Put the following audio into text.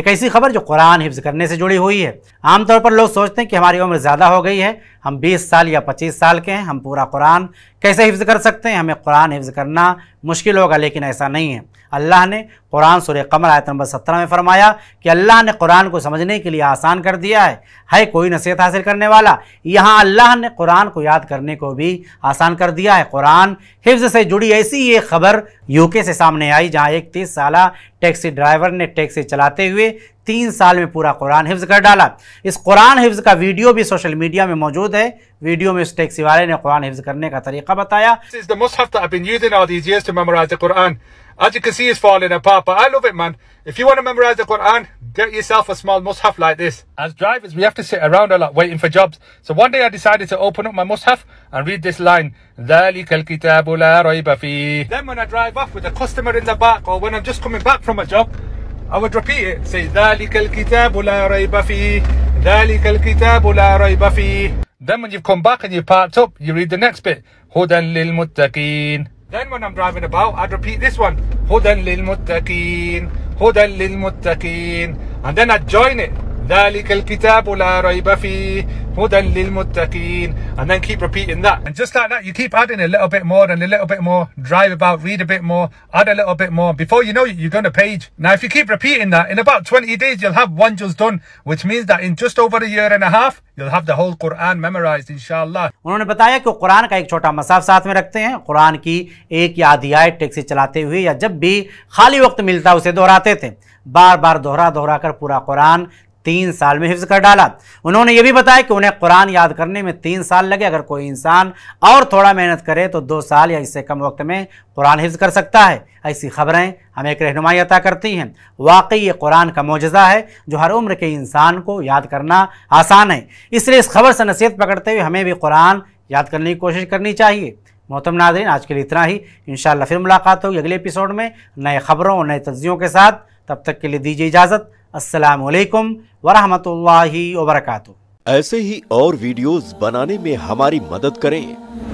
एक ऐसी खबर जो कुरान हिफ्ज करने से जुड़ी हुई है आमतौर पर लोग सोचते हैं कि हमारी उम्र ज़्यादा हो गई है हम 20 साल या 25 साल के हैं हम पूरा कुरान कैसे हिफ्ज़ कर सकते हैं हमें कुरान हिफ्ज़ करना मुश्किल होगा लेकिन ऐसा नहीं है अल्लाह ने कुरान सुर कमर आयत नंबर सत्रह में फरमाया कि अल्लाह ने कुरान को समझने के लिए आसान कर दिया है है कोई नसीहत हासिल करने वाला यहाँ अल्लाह ने कुरान को याद करने को भी आसान कर दिया है कुरान हिफ्ज़ से जुड़ी ऐसी एक खबर यूके से सामने आई जहाँ एक तीस साल टैक्सी ड्राइवर ने टैक्सी चलाते हुए तीन साल में पूरा कुरान हिफ्ज़ कर डाला इस कुरान हिफ्ज़ का वीडियो भी सोशल मीडिया में मौजूद है वीडियो में इस टैक्सी वाले ने कुरान हिफ्ज़ करने का तरीका बताया As you can see, it's falling apart, but I love it, man. If you want to memorize the Quran, get yourself a small mushaf like this. As drivers, we have to sit around a lot waiting for jobs. So one day I decided to open up my mushaf and read this line. ذَلِكَ الْكِتَابُ لَا رَيْبَ فِيهِ Then when I drive off with a customer in the back or when I'm just coming back from a job, I would repeat it. Say, ذلك الكتاب لا ريب فيه. ذلك الكتاب لا ريب فيه. Then when you've come back and you've parked up, you read the next bit. هدى للمتقين. Then when I'm driving about, I'd repeat this one. هدى للمتقين. هدى للمتقين. And then I'd join it. ذلك الكتاب لا ريب فيه هدى للمتقين and then keep repeating that and just like that you keep adding a little bit more and a little bit more drive about read a bit more add a little bit more before you know it you're going to page now if you keep repeating that in about 20 days you'll have one just done which means that in just over a year and a half you'll have the whole Quran memorized inshallah उन्होंने बताया कि कुरान का एक छोटा मसाफ साथ में रखते हैं कुरान की एक या आधियायत टैक्सी चलाते हुए या जब भी खाली वक्त मिलता उसे दोहराते थे बार बार दोहरा दोहरा कर पूरा कुरान तीन साल में हिफ्ज कर डाला उन्होंने ये भी बताया कि उन्हें कुरान याद करने में तीन साल लगे अगर कोई इंसान और थोड़ा मेहनत करे तो दो साल या इससे कम वक्त में कुरान हिफ्ज कर सकता है ऐसी खबरें हमें एक रहनुमाई अता करती हैं वाकई ये कुरान का मुजजा है जो हर उम्र के इंसान को याद करना आसान है इसलिए इस खबर से नसीहत पकड़ते हुए हमें भी कुरान याद करने की कोशिश करनी चाहिए मोहतम नाजरीन आज के लिए इतना ही इन फिर मुलाकात होगी अगले एपिसोड में नए खबरों और नए तजियों के साथ तब तक के लिए दीजिए इजाज़त असलकम वरहमत व बरकातहू ऐसे ही और वीडियोस बनाने में हमारी मदद करें